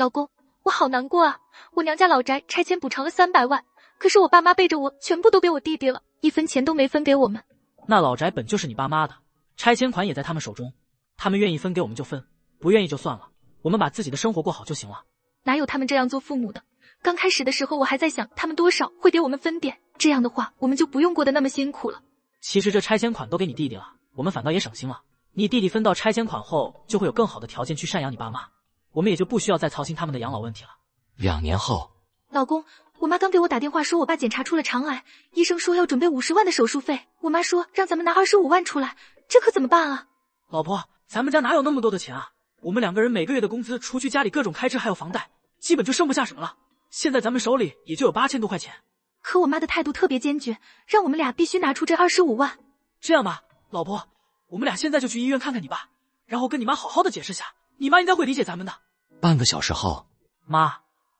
老公，我好难过啊！我娘家老宅拆迁补偿了三百万，可是我爸妈背着我全部都给我弟弟了，一分钱都没分给我们。那老宅本就是你爸妈的，拆迁款也在他们手中，他们愿意分给我们就分，不愿意就算了，我们把自己的生活过好就行了。哪有他们这样做父母的？刚开始的时候我还在想，他们多少会给我们分点，这样的话我们就不用过得那么辛苦了。其实这拆迁款都给你弟弟了，我们反倒也省心了。你弟弟分到拆迁款后，就会有更好的条件去赡养你爸妈。我们也就不需要再操心他们的养老问题了。两年后，老公，我妈刚给我打电话说，我爸检查出了肠癌，医生说要准备五十万的手术费。我妈说让咱们拿二十五万出来，这可怎么办啊？老婆，咱们家哪有那么多的钱啊？我们两个人每个月的工资，除去家里各种开支，还有房贷，基本就剩不下什么了。现在咱们手里也就有八千多块钱。可我妈的态度特别坚决，让我们俩必须拿出这二十五万。这样吧，老婆，我们俩现在就去医院看看你爸，然后跟你妈好好的解释下。你妈应该会理解咱们的。半个小时后，妈，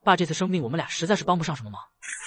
爸这次生病，我们俩实在是帮不上什么忙。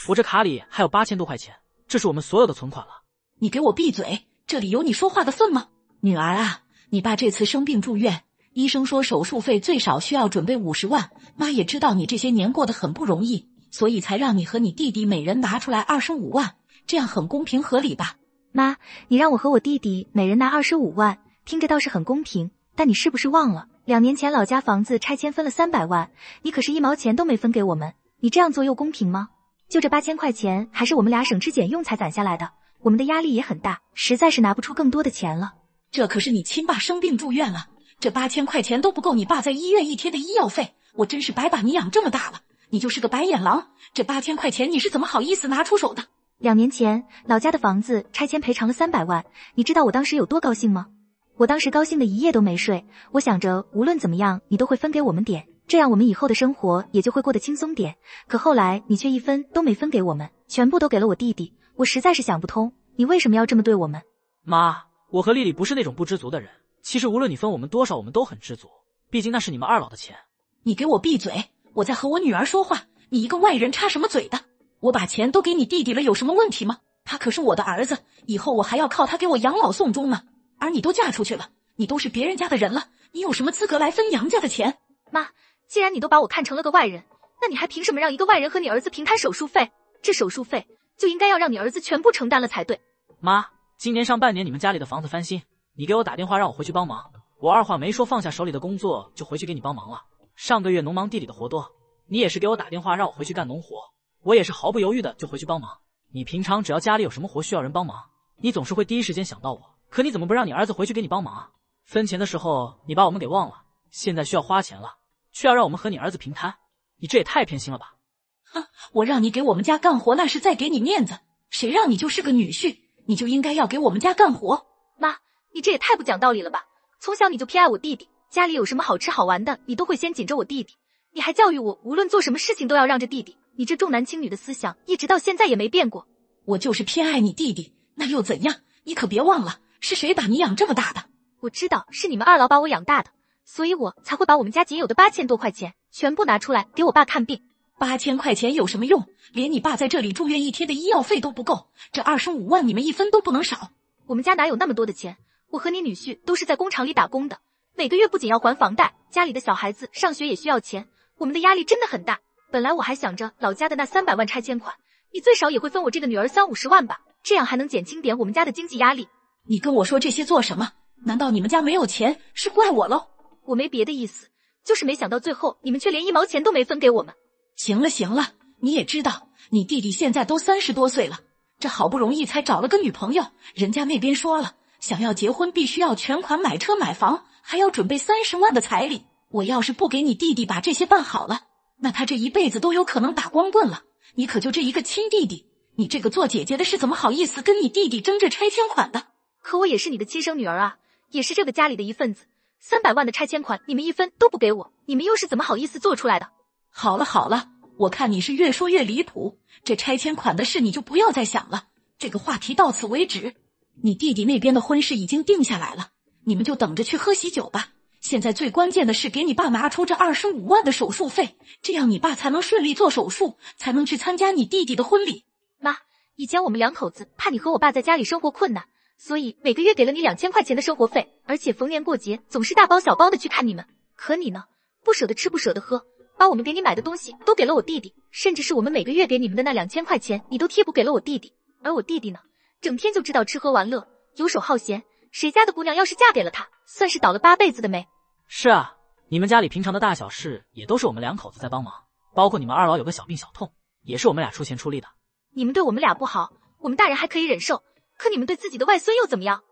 我这卡里还有八千多块钱，这是我们所有的存款了。你给我闭嘴！这里有你说话的份吗？女儿啊，你爸这次生病住院，医生说手术费最少需要准备五十万。妈也知道你这些年过得很不容易，所以才让你和你弟弟每人拿出来二十五万，这样很公平合理吧？妈，你让我和我弟弟每人拿二十五万，听着倒是很公平，但你是不是忘了？两年前老家房子拆迁分了三百万，你可是一毛钱都没分给我们，你这样做又公平吗？就这八千块钱，还是我们俩省吃俭用才攒下来的，我们的压力也很大，实在是拿不出更多的钱了。这可是你亲爸生病住院了，这八千块钱都不够你爸在医院一天的医药费，我真是白把你养这么大了，你就是个白眼狼，这八千块钱你是怎么好意思拿出手的？两年前老家的房子拆迁赔偿了三百万，你知道我当时有多高兴吗？我当时高兴的一夜都没睡，我想着无论怎么样你都会分给我们点，这样我们以后的生活也就会过得轻松点。可后来你却一分都没分给我们，全部都给了我弟弟，我实在是想不通你为什么要这么对我们。妈，我和丽丽不是那种不知足的人，其实无论你分我们多少，我们都很知足，毕竟那是你们二老的钱。你给我闭嘴！我在和我女儿说话，你一个外人插什么嘴的？我把钱都给你弟弟了，有什么问题吗？他可是我的儿子，以后我还要靠他给我养老送终呢。而你都嫁出去了，你都是别人家的人了，你有什么资格来分娘家的钱？妈，既然你都把我看成了个外人，那你还凭什么让一个外人和你儿子平摊手术费？这手术费就应该要让你儿子全部承担了才对。妈，今年上半年你们家里的房子翻新，你给我打电话让我回去帮忙，我二话没说，放下手里的工作就回去给你帮忙了。上个月农忙地里的活多，你也是给我打电话让我回去干农活，我也是毫不犹豫的就回去帮忙。你平常只要家里有什么活需要人帮忙，你总是会第一时间想到我。可你怎么不让你儿子回去给你帮忙啊？分钱的时候你把我们给忘了，现在需要花钱了，却要让我们和你儿子平摊，你这也太偏心了吧！哼，我让你给我们家干活，那是再给你面子。谁让你就是个女婿，你就应该要给我们家干活。妈，你这也太不讲道理了吧！从小你就偏爱我弟弟，家里有什么好吃好玩的，你都会先紧着我弟弟。你还教育我，无论做什么事情都要让着弟弟。你这重男轻女的思想一直到现在也没变过。我就是偏爱你弟弟，那又怎样？你可别忘了。是谁把你养这么大的？我知道是你们二老把我养大的，所以我才会把我们家仅有的八千多块钱全部拿出来给我爸看病。八千块钱有什么用？连你爸在这里住院一天的医药费都不够。这二十五万你们一分都不能少。我们家哪有那么多的钱？我和你女婿都是在工厂里打工的，每个月不仅要还房贷，家里的小孩子上学也需要钱，我们的压力真的很大。本来我还想着老家的那三百万拆迁款，你最少也会分我这个女儿三五十万吧，这样还能减轻点我们家的经济压力。你跟我说这些做什么？难道你们家没有钱是怪我喽？我没别的意思，就是没想到最后你们却连一毛钱都没分给我们。行了行了，你也知道，你弟弟现在都三十多岁了，这好不容易才找了个女朋友，人家那边说了，想要结婚必须要全款买车买房，还要准备三十万的彩礼。我要是不给你弟弟把这些办好了，那他这一辈子都有可能打光棍了。你可就这一个亲弟弟，你这个做姐姐的是怎么好意思跟你弟弟争这拆迁款的？可我也是你的亲生女儿啊，也是这个家里的一份子。三百万的拆迁款，你们一分都不给我，你们又是怎么好意思做出来的？好了好了，我看你是越说越离谱。这拆迁款的事你就不要再想了，这个话题到此为止。你弟弟那边的婚事已经定下来了，你们就等着去喝喜酒吧。现在最关键的是给你爸拿出这二十五万的手术费，这样你爸才能顺利做手术，才能去参加你弟弟的婚礼。妈，以前我们两口子怕你和我爸在家里生活困难。所以每个月给了你两千块钱的生活费，而且逢年过节总是大包小包的去看你们。可你呢，不舍得吃，不舍得喝，把我们给你买的东西都给了我弟弟，甚至是我们每个月给你们的那两千块钱，你都贴补给了我弟弟。而我弟弟呢，整天就知道吃喝玩乐，游手好闲。谁家的姑娘要是嫁给了他，算是倒了八辈子的霉。是啊，你们家里平常的大小事也都是我们两口子在帮忙，包括你们二老有个小病小痛，也是我们俩出钱出力的。你们对我们俩不好，我们大人还可以忍受。可你们对自己的外孙又怎么样？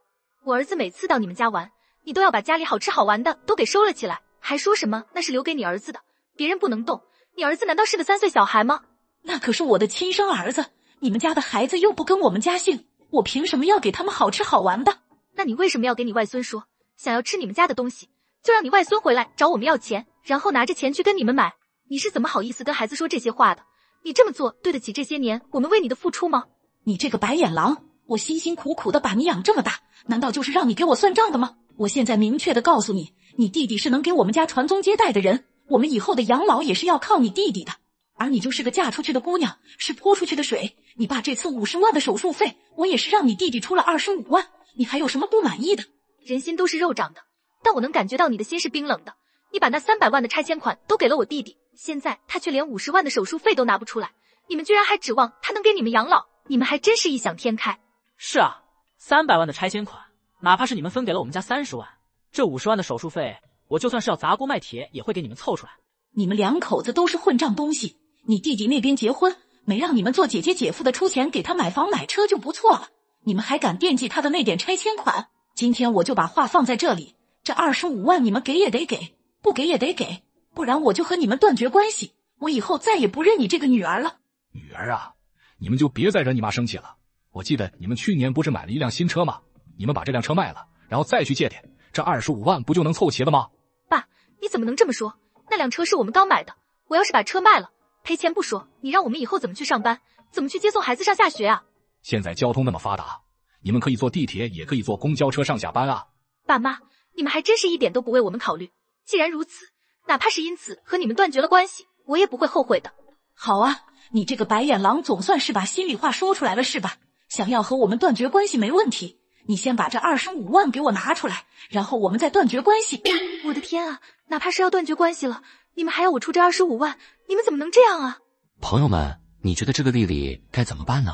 我儿子每次到你们家玩，你都要把家里好吃好玩的都给收了起来，还说什么那是留给你儿子的，别人不能动。你儿子难道是个三岁小孩吗？那可是我的亲生儿子，你们家的孩子又不跟我们家姓，我凭什么要给他们好吃好玩的？那你为什么要给你外孙说，想要吃你们家的东西，就让你外孙回来找我们要钱，然后拿着钱去跟你们买？你是怎么好意思跟孩子说这些话的？你这么做对得起这些年我们为你的付出吗？你这个白眼狼！我辛辛苦苦的把你养这么大，难道就是让你给我算账的吗？我现在明确的告诉你，你弟弟是能给我们家传宗接代的人，我们以后的养老也是要靠你弟弟的。而你就是个嫁出去的姑娘，是泼出去的水。你爸这次五十万的手术费，我也是让你弟弟出了二十五万，你还有什么不满意的？人心都是肉长的，但我能感觉到你的心是冰冷的。你把那三百万的拆迁款都给了我弟弟，现在他却连五十万的手术费都拿不出来，你们居然还指望他能给你们养老，你们还真是异想天开。是啊，三百万的拆迁款，哪怕是你们分给了我们家三十万，这五十万的手术费，我就算是要砸锅卖铁也会给你们凑出来。你们两口子都是混账东西，你弟弟那边结婚没让你们做姐姐姐夫的出钱给他买房买车就不错了，你们还敢惦记他的那点拆迁款？今天我就把话放在这里，这二十五万你们给也得给，不给也得给，不然我就和你们断绝关系，我以后再也不认你这个女儿了。女儿啊，你们就别再惹你妈生气了。我记得你们去年不是买了一辆新车吗？你们把这辆车卖了，然后再去借点，这二十五万不就能凑齐了吗？爸，你怎么能这么说？那辆车是我们刚买的，我要是把车卖了，赔钱不说，你让我们以后怎么去上班？怎么去接送孩子上下学啊？现在交通那么发达，你们可以坐地铁，也可以坐公交车上下班啊。爸妈，你们还真是一点都不为我们考虑。既然如此，哪怕是因此和你们断绝了关系，我也不会后悔的。好啊，你这个白眼狼，总算是把心里话说出来了是吧？想要和我们断绝关系没问题，你先把这二十五万给我拿出来，然后我们再断绝关系。我的天啊，哪怕是要断绝关系了，你们还要我出这二十五万，你们怎么能这样啊？朋友们，你觉得这个丽丽该怎么办呢？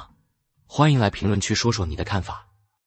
欢迎来评论区说说你的看法。